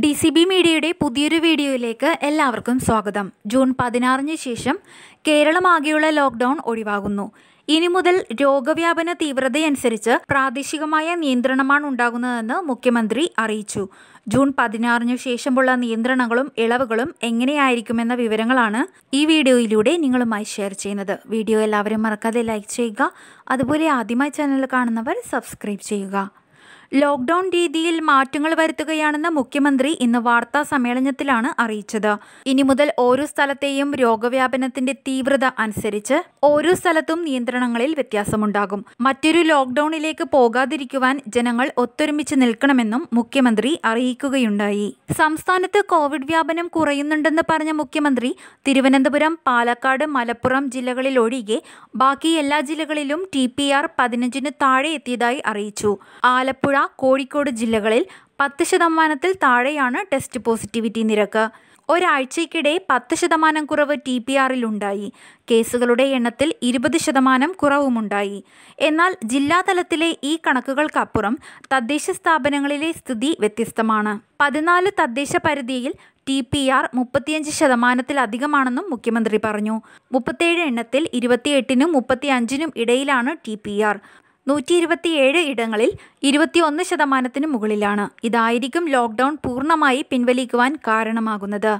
D C B മീഡിയയുടെ പുതിയൊരു വീഡിയോയിലേക്ക് എല്ലാവർക്കും സ്വാഗതം ജൂൺ പതിനാറിന് ശേഷം കേരളമാകെയുള്ള ലോക്ക്ഡൗൺ ഒഴിവാകുന്നു ഇനി മുതൽ രോഗവ്യാപന തീവ്രതയനുസരിച്ച് പ്രാദേശികമായ നിയന്ത്രണമാണ് ഉണ്ടാകുന്നതെന്ന് മുഖ്യമന്ത്രി അറിയിച്ചു ജൂൺ പതിനാറിനു ശേഷമുള്ള നിയന്ത്രണങ്ങളും ഇളവുകളും എങ്ങനെയായിരിക്കുമെന്ന വിവരങ്ങളാണ് ഈ വീഡിയോയിലൂടെ നിങ്ങളുമായി ഷെയർ ചെയ്യുന്നത് വീഡിയോ എല്ലാവരും മറക്കാതെ ലൈക്ക് ചെയ്യുക അതുപോലെ ആദ്യമായി ചാനൽ കാണുന്നവർ സബ്സ്ക്രൈബ് ചെയ്യുക ലോക്ക്ഡൌൺ രീതിയിൽ മാറ്റങ്ങൾ വരുത്തുകയാണെന്ന് മുഖ്യമന്ത്രി ഇന്ന് വാർത്താ സമ്മേളനത്തിലാണ് അറിയിച്ചത് ഇനി മുതൽ ഓരോ സ്ഥലത്തെയും രോഗവ്യാപനത്തിന്റെ തീവ്രത അനുസരിച്ച് ഓരോ സ്ഥലത്തും നിയന്ത്രണങ്ങളിൽ വ്യത്യാസമുണ്ടാകും മറ്റൊരു ലോക്ക്ഡൌണിലേക്ക് പോകാതിരിക്കുവാൻ ജനങ്ങൾ ഒത്തൊരുമിച്ച് നിൽക്കണമെന്നും മുഖ്യമന്ത്രി അറിയിക്കുകയുണ്ടായി സംസ്ഥാനത്ത് കോവിഡ് വ്യാപനം കുറയുന്നുണ്ടെന്ന് പറഞ്ഞ മുഖ്യമന്ത്രി തിരുവനന്തപുരം പാലക്കാട് മലപ്പുറം ജില്ലകളിൽ ഒഴികെ ബാക്കി എല്ലാ ജില്ലകളിലും ടി പി ആർ പതിനഞ്ചിന് താഴെ എത്തിയതായി അറിയിച്ചു ആലപ്പുഴ കോഴിക്കോട് ജില്ലകളിൽ പത്ത് ശതമാനത്തിൽ താഴെയാണ് ടെസ്റ്റ് പോസിറ്റിവിറ്റി നിരക്ക് ഒരാഴ്ചയ്ക്കിടെ പത്ത് ശതമാനം കുറവ് ടി പി ഉണ്ടായി കേസുകളുടെ എണ്ണത്തിൽ ഇരുപത് ശതമാനം കുറവുമുണ്ടായി എന്നാൽ ജില്ലാതലത്തിലെ ഈ കണക്കുകൾക്കപ്പുറം തദ്ദേശ സ്ഥാപനങ്ങളിലെ സ്ഥിതി വ്യത്യസ്തമാണ് പതിനാല് തദ്ദേശ പരിധിയിൽ ടി പി ആർ മുപ്പത്തിയഞ്ച് ശതമാനത്തിലധികമാണെന്നും മുഖ്യമന്ത്രി പറഞ്ഞു മുപ്പത്തേഴ് എണ്ണത്തിൽ ഇരുപത്തിയെട്ടിനും മുപ്പത്തിയഞ്ചിനും ഇടയിലാണ് ടി പി ആർ നൂറ്റി ഇരുപത്തിയേഴ് ഇടങ്ങളിൽ ഇരുപത്തിയൊന്ന് ശതമാനത്തിന് മുകളിലാണ് ഇതായിരിക്കും ലോക്ക്ഡൗൺ പൂർണ്ണമായി പിൻവലിക്കുവാൻ കാരണമാകുന്നത്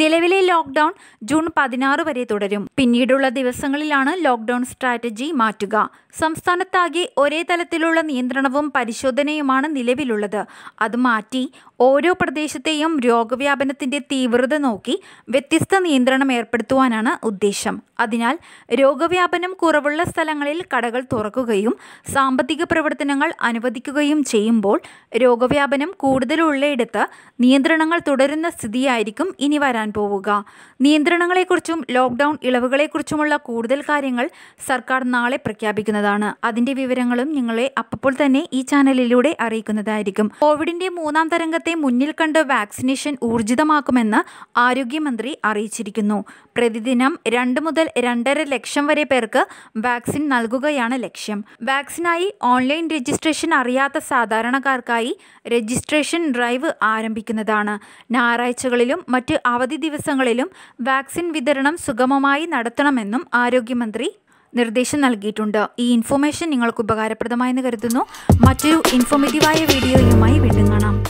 നിലവിലെ ലോക്ക്ഡൌൺ ജൂൺ പതിനാറ് വരെ തുടരും പിന്നീടുള്ള ദിവസങ്ങളിലാണ് ലോക്ക്ഡൌൺ സ്ട്രാറ്റജി മാറ്റുക സംസ്ഥാനത്താകെ ഒരേ തലത്തിലുള്ള നിയന്ത്രണവും പരിശോധനയുമാണ് നിലവിലുള്ളത് അത് മാറ്റി ഓരോ പ്രദേശത്തെയും രോഗവ്യാപനത്തിന്റെ തീവ്രത നോക്കി വ്യത്യസ്ത നിയന്ത്രണം ഏർപ്പെടുത്തുവാനാണ് ഉദ്ദേശം അതിനാൽ രോഗവ്യാപനം കുറവുള്ള സ്ഥലങ്ങളിൽ കടകൾ തുറക്കുകയും സാമ്പത്തിക പ്രവർത്തനങ്ങൾ അനുവദിക്കുകയും ചെയ്യുമ്പോൾ രോഗവ്യാപനം കൂടുതലുള്ളയിടത്ത് നിയന്ത്രണങ്ങൾ തുടരുന്ന സ്ഥിതിയായിരിക്കും ഇനി വരാൻ വരാൻ പോവുക നിയന്ത്രണങ്ങളെക്കുറിച്ചും ലോക്ക്ഡൗൺ ഇളവുകളെക്കുറിച്ചുമുള്ള കൂടുതൽ കാര്യങ്ങൾ സർക്കാർ നാളെ പ്രഖ്യാപിക്കുന്നതാണ് അതിന്റെ വിവരങ്ങളും നിങ്ങളെ അപ്പോൾ തന്നെ ഈ ചാനലിലൂടെ അറിയിക്കുന്നതായിരിക്കും കോവിഡിന്റെ മൂന്നാം തരംഗത്തെ മുന്നിൽ കണ്ട് വാക്സിനേഷൻ ഊർജിതമാക്കുമെന്ന് ആരോഗ്യമന്ത്രി അറിയിച്ചിരിക്കുന്നു പ്രതിദിനം രണ്ട് മുതൽ രണ്ടര ലക്ഷം വരെ പേർക്ക് വാക്സിൻ നൽകുകയാണ് ലക്ഷ്യം വാക്സിനായി ഓൺലൈൻ രജിസ്ട്രേഷൻ അറിയാത്ത സാധാരണക്കാർക്കായി രജിസ്ട്രേഷൻ ഡ്രൈവ് ആരംഭിക്കുന്നതാണ് ഞായറാഴ്ചകളിലും മറ്റ് അവധി അവധി ദിവസങ്ങളിലും വാക്സിൻ വിതരണം സുഗമമായി നടത്തണമെന്നും ആരോഗ്യമന്ത്രി നിർദ്ദേശം നൽകിയിട്ടുണ്ട് ഈ ഇൻഫോർമേഷൻ നിങ്ങൾക്ക് ഉപകാരപ്രദമായെന്ന് കരുതുന്നു മറ്റൊരു ഇൻഫോർമേറ്റീവായ വീഡിയോയുമായി വീണ്ടും കാണാം